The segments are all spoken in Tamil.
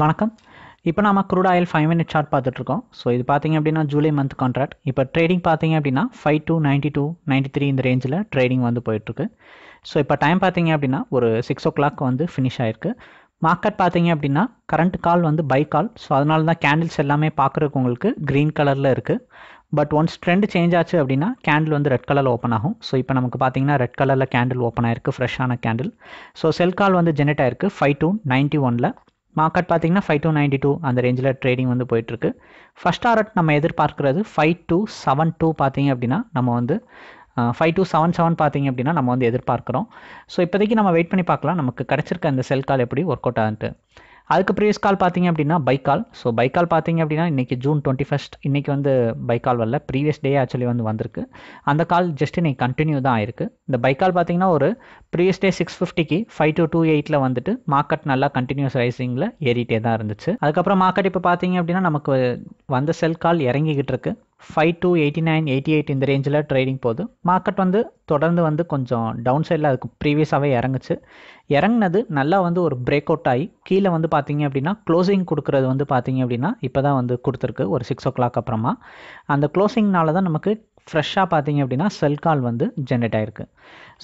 வணக்கம் இப்போ நம்ம crude oil five minute chart பார்த்துட்ருக்கோம் ஸோ இது பார்த்திங்க அப்படின்னா ஜூலை மந்த் கான்ட்ராக்ட் இப்போ ட்ரேடிங் பார்த்திங்க அப்படின்னா five two ninety two ninety three இந்த ரேஞ்சில் ட்ரேடிங் வந்து போயிட்டுருக்கு ஸோ இப்போ டைம் பார்த்திங்க அப்படின்னா ஒரு சிக்ஸ் ஓ கிளாக் வந்து ஃபினிஷ் ஆயிருக்கு மார்க்கெட் பார்த்திங்க அப்படின்னா கரண்ட் கால் வந்து பை கால் ஸோ அதனால தான் கேண்டில்ஸ் எல்லாமே பார்க்குறதுக்கு உங்களுக்கு க்ரீன் கலரில் இருக்குது பட் ஒன்ஸ் ட்ரெண்ட் சேஞ்ச் ஆச்சு அப்படின்னா கேண்டில் வந்து ரெட் கலரில் ஓப்பன் ஆகும் ஸோ இப்போ நமக்கு பார்த்தீங்கன்னா ரெட் கலரில் கேண்டில் ஓப்பன் ஆயிருக்கு ஃப்ரெஷ்ஷான கேண்டில் ஸோ செல் கால் வந்து ஜெனரேட் ஆயிருக்கு ஃபைவ் டூ நைன்ட்டி ஒனில் மார்க்கெட் பார்த்தீங்கன்னா ஃபைவ் டூ நைன்டி டூ அந்த ரேஞ்சில் ட்ரேடிங் வந்து போயிட்டுருக்கு ஃபஸ்ட் டாரட் நம்ம எதிர்பார்க்குறது ஃபைவ் டூ செவன் டூ பார்த்தீங்க அப்படின்னா நம்ம வந்து ஃபைவ் டூ செவன் செவன் பார்த்தீங்க அப்படின்னா நம்ம வந்து எதிர்பார்க்குறோம் ஸோ இப்போதைக்கு நம்ம வெயிட் பண்ணி பார்க்கலாம் நமக்கு கிடச்சிருக்க அந்த செல் கால் எப்படி ஒர்க் அவுட் ஆகுது அதுக்கு ப்ரீவியஸ் கால் பார்த்தீங்க அப்படின்னா பைக்கால் ஸோ பைக்கால் பார்த்தீங்க அப்படின்னா இன்றைக்கி ஜூன் டுவெண்ட்டி ஃபஸ்ட் இன்றைக்கி வந்து பைக்கால் வரல ப்ரீவியஸ் டே ஆக்சுவலி வந்து வந்திருக்கு அந்த கால் ஜஸ்ட் இன்றைக்கி கண்டினியூ தான் ஆயிருக்கு இந்த பைக்கால் பார்த்தீங்கன்னா ஒரு ப்ரீவியஸ் டே சிக்ஸ் ஃபிஃப்டிக்கு ஃபைவ் டு டூ எயிட்டில் வந்துட்டு மார்க்கெட் நல்லா கண்டினியூஸ் ரைசிங்கில் ஏறிட்டே தான் இருந்துச்சு அதுக்கப்புறம் மார்க்கெட் இப்போ பார்த்தீங்க அப்படின்னா நமக்கு வந்த செல் கால் இறங்கிக்கிட்டு இருக்கு five two eighty nine eighty eight இந்த ரேஞ்சில் ட்ரேடிங் போகுது மார்க்கெட் வந்து தொடர்ந்து வந்து கொஞ்சம் டவுன் சைடில் அதுக்கு ப்ரீவியஸாகவே இறங்குச்சு இறங்கினது நல்லா வந்து ஒரு பிரேக் அவுட் ஆகி கீழே வந்து பார்த்தீங்க அப்படின்னா க்ளோசிங் கொடுக்குறது வந்து பார்த்தீங்க அப்படின்னா இப்போ தான் வந்து கொடுத்துருக்கு ஒரு சிக்ஸ் ஓ கிளாக் அப்புறமா அந்த க்ளோசிங்னால தான் நமக்கு ஃப்ரெஷ்ஷாக பார்த்தீங்க அப்படின்னா செல் கால் வந்து ஜென்ரேட் ஆகிருக்கு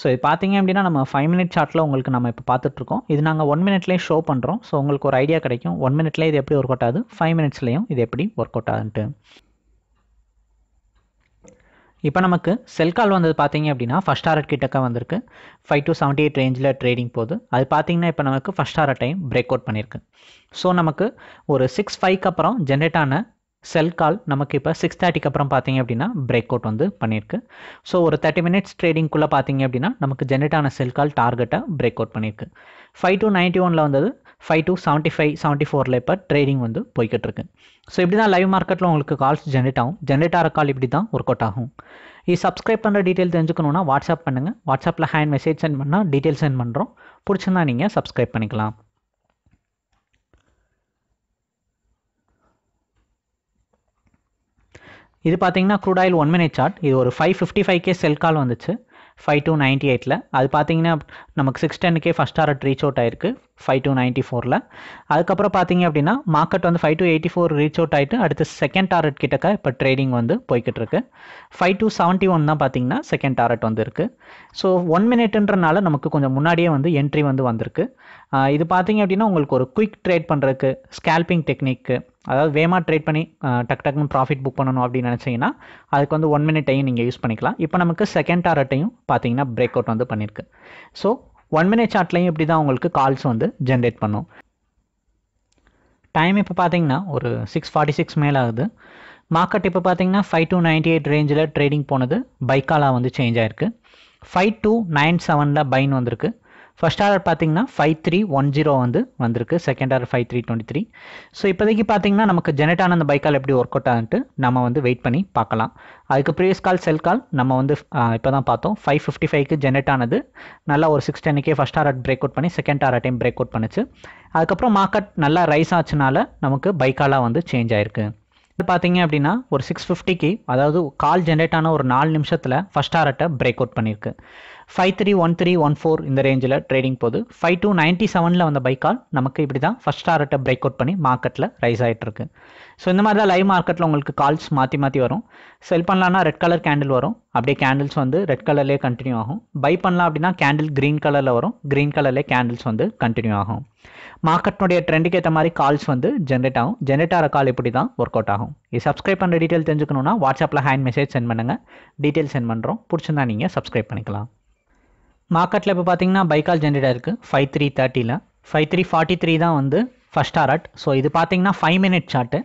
ஸோ இது பார்த்தீங்க அப்படின்னா நம்ம ஃபைவ் மினிட் சார்ட்டில் உங்களுக்கு நம்ம இப்போ பார்த்துட்ருக்கோம் இது நாங்கள் ஒன் மினிட்லேயும் ஷோ பண்ணுறோம் ஸோ உங்களுக்கு ஒரு ஐடியா கிடைக்கும் ஒன் மினிட்லேயே இது எப்படி ஒர்க் அவுட் ஆகுது ஃபைவ் மினிட்ஸ்லேயும் இது எப்படி ஒர்க் அவுட் ஆகுன்ட்டு இப்போ நமக்கு செல் கால் வந்தது பார்த்தீங்க அப்படின்னா ஃபஸ்ட் டாரட் கிட்டக்க வந்திருக்கு ஃபைவ் டு செவன்ட்டி எயிட் ரேஞ்சில் ட்ரேடிங் போகுது அது பார்த்தீங்கன்னா இப்போ நமக்கு first target time break out பண்ணியிருக்கு ஸோ நமக்கு ஒரு சிக்ஸ் ஃபைவ்க்கு அப்புறம் ஜென்ரேட் ஆன செல் கால் நமக்கு இப்போ சிக்ஸ் தேர்ட்டிக்கு அப்புறம் பார்த்தீங்க அப்படின்னா பிரேக் அவுட் வந்து பண்ணியிருக்கு ஸோ ஒரு தேர்ட்டி மினிட்ஸ் ட்ரேடிங்குள்ளே பார்த்தீங்க அப்படின்னா நமக்கு ஜென்ரேட் ஆன செல் கால் டார்கெட்டை பிரேக் அவுட் பண்ணியிருக்கு ஃபைவ் டு நைன்ட்டி ஒனில் வந்தது five two seventy five seventy ஃபோரில் இப்போ ட்ரேடிங் வந்து போய்கிட்டு இருக்கு ஸோ இப்படி தான் லைவ் மார்க்கெட்டில் உங்களுக்கு கால்ஸ் ஜென்ரேட் ஆகும் ஜென்ரேட் ஆகிற கால் இப்படி தான் ஒர்க் அவுட் ஆகும் இது சப்ஸ்கிரைப் பண்ணுற டீட்டெயில் தெரிஞ்சுக்கணுன்னா வாட்ஸ்அப் பண்ணுங்கள் வாட்ஸ்அப்பில் ஹேண்ட் மெசேஜ் சென்ட் பண்ணால் டீட்டெயில் சென்ட் பண்ணுறோம் பிடிச்சிருந்தா நீங்கள் சப்ஸ்கிரைப் பண்ணிக்கலாம் இது பார்த்தீங்கன்னா crude oil one minute chart இது ஒரு five fifty five K sell call வந்துச்சு ஃபைவ் டூ நைன்ட்டி எயிட்டில் அது பார்த்தீங்கன்னா நமக்கு சிக்ஸ் டென்னுக்கே ஃபஸ்ட் ஆர்ட் ரீச் அவுட் ஆயிருக்கு ஃபைவ் டூ நைன்ட்டி ஃபோரில் அதுக்கப்புறம் பார்த்தீங்க அப்படின்னா மார்க்கெட் வந்து five two eighty four reach out ஆகிட்டு அடுத்து செகண்ட் டாரட் கிட்டக்க இப்போ ட்ரேடிங் வந்து போய்கிட்டு இருக்கு ஃபைவ் டூ செவன்ட்டி ஒன் தான் பார்த்தீங்கன்னா செகண்ட் டாரட் வந்து இருக்குது ஸோ ஒன் மினிட்ன்றனால நமக்கு கொஞ்சம் முன்னாடியே வந்து என்ட்ரி வந்து வந்திருக்கு இது பார்த்தீங்க அப்படின்னா உங்களுக்கு ஒரு குயிக் ட்ரேட் பண்ணுறதுக்கு ஸ்கேல்பிங் டெக்னிக்கு அதாவது வேமா ட்ரேட் பண்ணி டக் டக்குன்னு ப்ராஃபிட் புக் பண்ணணும் அப்படின்னு நினச்சிங்கன்னா அதுக்கு வந்து ஒன் மினிட்டையும் நீங்கள் யூஸ் பண்ணிக்கலாம் இப்போ நமக்கு செகண்ட் டாரட்டையும் பார்த்தீங்கன்னா பிரேக் அவுட் வந்து பண்ணியிருக்கு ஸோ ஒன் மினிட் சார்ட்லையும் இப்படி தான் உங்களுக்கு கால்ஸ் வந்து ஜென்ரேட் பண்ணும் டைம் இப்போ பார்த்தீங்கன்னா ஒரு சிக்ஸ் ஃபார்ட்டி சிக்ஸ் மேலே ஆகுது மார்க்கெட் இப்போ பார்த்தீங்கன்னா ஃபைவ் டூ நைன்டி எயிட் ரேஞ்சில் ட்ரேடிங் போனது பைக்காலாக வந்து சேஞ்ச் ஆயிருக்கு ஃபைவ் டூ நைன் செவனில் பைன் வந்திருக்கு ஃபர்ஸ்ட் ஆர்டர் பார்த்தீங்கன்னா ஃபைவ் த்ரீ ஒன் ஜீரோ வந்து வந்திருக்கு second order five three twenty three so இப்போதைக்கு பார்த்தீங்கன்னா நமக்கு ஜெனரேட் அந்த பைக்கால் எப்படி ஒர்க் அவுட் ஆகுன்ட்டு நம்ம வந்து வெயிட் பண்ணி பார்க்கலாம் அதுக்கு ப்ரீவியஸ் கால் செல் கால் நம்ம வந்து இப்போ தான் பார்த்தோம் ஃபைவ் ஃபிஃப்டி ஃபைவ்க்கு ஜெனரேட் ஆனது நல்லா ஒரு சிக்ஸ் டென்னுக்கே ஃபஸ்ட் ஆர்ட் பிரேக் அவுட் பண்ணி second order time break out பண்ணிச்சு அதுக்கப்புறம் மார்க்கெட் நல்லா ரைஸ் ஆச்சுனால நமக்கு பைக்காலாக வந்து சேஞ்ச் ஆயிருக்கு இது பார்த்தீங்க அப்படின்னா ஒரு சிக்ஸ் ஃபிஃப்டிக்கு அதாவது கால் ஜென்ரேட் ஆன ஒரு நாலு நிமிஷத்தில் ஃபஸ்ட் ஆர்ட்டை பிரேக் அவுட் பண்ணியிருக்கு five three one three one four இந்த ரேஞ்சில் ட்ரேடிங் போது ஃபைவ் டூ நைன்ட்டி செவனில் வந்த பைக்கால் நமக்கு இப்படி தான் ஃபஸ்ட் டாரட்டை பிரேக் அவுட் பண்ணி மார்க்கெட்டில் ரைஸ் ஆகிட்டுருக்கு ஸோ இந்த மாதிரி தான் லைவ் மார்க்கெட்டில் உங்களுக்கு கால்ஸ் மாற்றி மாற்றி வரும் செல் பண்ணலான்னா ரெட் கலர் கேண்டில் வரும் அப்படியே கேண்டில்ஸ் வந்து ரெட் கலர்லேயே கண்டினியூ ஆகும் பை பண்ணலாம் அப்படின்னா கேண்டில் க்ரீன் கலரில் வரும் க்ரீன் கலர்லேயே கேண்டில்ஸ் வந்து கண்டினியூ ஆகும் மார்க்கெட்னுடைய ட்ரெண்டுக்கு ஏற்ற மாதிரி கால்ஸ் வந்து ஜென்ரேட் ஆகும் ஜென்ரேட் ஆகிற கால் இப்படி தான் ஒர்க் அவுட் ஆகும் இது சப்ஸ்கிரைப் பண்ணுற டீட்டெயில் தெரிஞ்சுக்கணுன்னா வாட்ஸ்அப்பில் ஹேண்ட் மெசேஜ் சென்ட் பண்ணுங்கள் டீட்டெயில் சென்ட் பண்ணுறோம் பிடிச்சிருந்தா நீங்கள் சப்ஸ்கிரைப் பண்ணிக்கலாம் மார்க்கெட்டில் இப்போ பார்த்தீங்கன்னா பைக்கால் ஜென்ரேட்டர் இருக்குது ஃபைவ் த்ரீ தேர்ட்டியில் ஃபைவ் த்ரீ ஃபார்ட்டி த்ரீ தான் வந்து ஃபஸ்ட் ஆர்ட் ஸோ இது பார்த்தீங்கன்னா ஃபைவ் மினிட் சார்ட்டு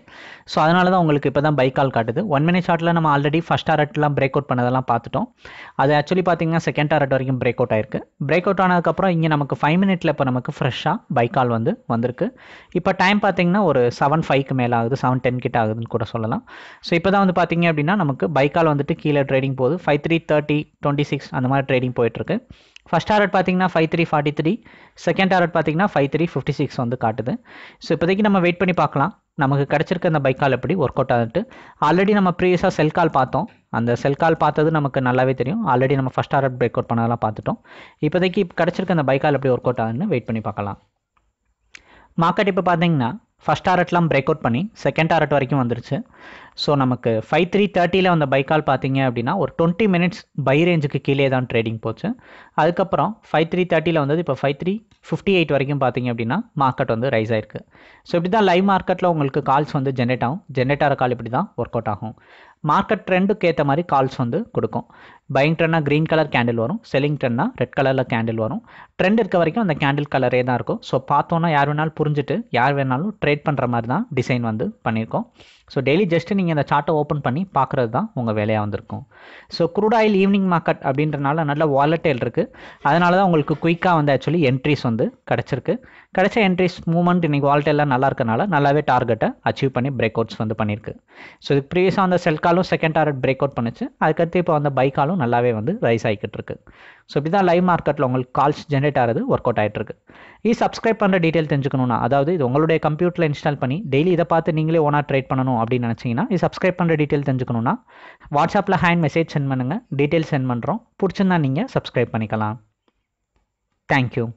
ஸோ அதனால தான் உங்களுக்கு இப்போ தான் பைக் கால் காட்டுது ஒன் மினிட் சார்ட்டில் நம்ம ஆல்ரெடி ஃபஸ்ட் ஆர்ட்லாம் பிரேக் அவுட் பண்ணதெல்லாம் பார்த்துட்டோம் அது ஆக்சுவலி பார்த்தீங்கன்னா செகண்ட் ஆர்ட் வரைக்கும் பிரேக் அவுட் ஆயிருக்கு பிரேக் அவுட் ஆனதுக்கப்புறம் இங்கே நமக்கு ஃபைவ் மினிட்ல இப்போ நமக்கு ஃப்ரெஷ்ஷாக பைக் கால் வந்து வந்திருக்கு இப்போ டைம் பார்த்தீங்கன்னா ஒரு செவன் ஃபைவ்க்கு மேலே ஆகுது செவன் டென் கிட்ட ஆகுதுன்னு கூட சொல்லலாம் ஸோ இப்போ தான் வந்து பார்த்தீங்க அப்படின்னா நமக்கு பைக்கால் வந்துட்டு கீழே ட்ரேடிங் போகுது five three thirty twenty six அந்த மாதிரி ட்ரேடிங் போயிட்டுருக்கு ஃபஸ்ட் டாரட் பார்த்தீங்கன்னா five three forty three second target பார்த்தீங்கன்னா ஃபைவ் த்ரீ ஃபிஃப்டி சிக்ஸ் வந்து காட்டுது ஸோ இப்போதைக்கு நம்ம வெயிட் பண்ணி பார்க்கலாம் நமக்கு கிடச்சிருக்க அந்த பைக் கால் எப்படி ஒர்க் அவுட் ஆகிட்டு ஆல்ரெடி நம்ம ப்ரீவியஸாக செல் கால் பார்த்தோம் அந்த செல் கால் பார்த்தது நமக்கு நல்லாவே தெரியும் ஆல்ரெடி நம்ம ஃபஸ்ட் டாரட் பிரேக் அவுட் பண்ணதெல்லாம் பார்த்துட்டோம் இப்போதைக்கு கிடச்சிருக்க அந்த பைக் கால் எப்படி ஒர்க் அவுட் ஆகுதுன்னு வெயிட் பண்ணி பார்க்கலாம் மார்க்கெட் இப்போ பார்த்தீங்கன்னா ஃபஸ்ட் டாரட்லாம் பிரேக் அவுட் பண்ணி செகண்ட் டாரட் வரைக்கும் வந்துருச்சு ஸோ நமக்கு ஃபைவ் த்ரீ தேர்ட்டியில் வந்த பைக்கால் பார்த்தீங்க அப்படின்னா ஒரு டுவெண்ட்டி மினிட்ஸ் பை ரேஞ்சுக்கு கீழே தான் ட்ரேடிங் போச்சு அதுக்கப்புறம் ஃபைவ் த்ரீ தேர்ட்டியில் வந்தது இப்போ ஃபைவ் த்ரீ ஃபிஃப்டி எயிட் வரைக்கும் பார்த்தீங்க அப்படின்னா மார்க்கெட் வந்து ரைஸ் ஆயிருக்கு ஸோ இப்படி தான் லைவ் மார்க்கெட்டில் உங்களுக்கு கால்ஸ் வந்து ஜென்ரேட் ஆகும் ஜென்ரேட் ஆகிற கால் இப்படி தான் ஒர்க் அவுட் ஆகும் மார்க்கெட் ட்ரெண்டுக்கு ஏற்ற மாதிரி கால்ஸ் வந்து கொடுக்கும் பயிங் ட்ரெண்டாக க்ரீன் கலர் கேண்டில் வரும் செல்லிங் ட்ரெண்ட்னா ரெட் கலரில் கேண்டில் வரும் ட்ரெண்ட் இருக்க வரைக்கும் அந்த கேண்டில் கலரே தான் இருக்கும் ஸோ பார்த்தோன்னா யார் வேணாலும் புரிஞ்சுட்டு யார் வேணாலும் ட்ரேட் பண்ணுற மாதிரி தான் டிசைன் வந்து பண்ணியிருக்கோம் ஸோ டெய்லி ஜஸ்ட்டு நீங்கள் அந்த சார்ட்டை ஓப்பன் பண்ணி பார்க்குறது தான் உங்கள் வேலையாக வந்திருக்கும் so crude oil evening market அப்படின்றனால நல்ல வாலட்டைல் இருக்குது அதனால தான் உங்களுக்கு குயிக்காக வந்து ஆக்சுவலி என்ட்ரிஸ் வந்து கிடச்சிருக்கு கடைசி என்ட்ரிஸ் மூவ்மெண்ட் இன்றைக்கி வால்டெல்லாம் நல்லா இருக்கனால நல்லாவே டார்கெட்டை அச்சீவ் பண்ணி பிரேக் அவுட்ஸ் வந்து பண்ணியிருக்கு ஸோ இது ப்ரீவியஸாக அந்த செல் காலும் செகண்ட் டார்கெட் பிரேக் அவுட் பண்ணிச்சு அதுக்கடுத்து இப்போ அந்த பைக்காலும் காலும் நல்லாவே வந்து ரைஸ் ஆகிக்கிட்டு இருக்கு ஸோ இப்படி தான் லைவ் மார்க்கெட்டில் உங்களுக்கு கால்ஸ் ஜென்ரேட் ஆகிறது ஒர்க் அவுட் ஆகிட்டு இருக்கு இது சப்ஸ்கிரைப் பண்ணுற டீட்டெயில் தெரிஞ்சுக்கணும்னா அதாவது இது உங்களுடைய கம்ப்யூட்டரில் இன்ஸ்டால் பண்ணி டெய்லி இதை பார்த்து நீங்களே ஓனாக ட்ரேட் பண்ணணும் அப்படின்னு நினச்சிங்கன்னா இது சப்ஸ்கிரைப் பண்ணுற டீட்டெயில் தெரிஞ்சுக்கணும்னா வாட்ஸ்அப்பில் ஹேண்ட் மெசேஜ் சென்ட் பண்ணுங்கள் டீட்டெயில் சென்ட் பண்ணுறோம் பிடிச்சிருந்தா நீங்கள் சப்ஸ்கிரைப் பண்ணிக்கலாம் தேங்க்யூ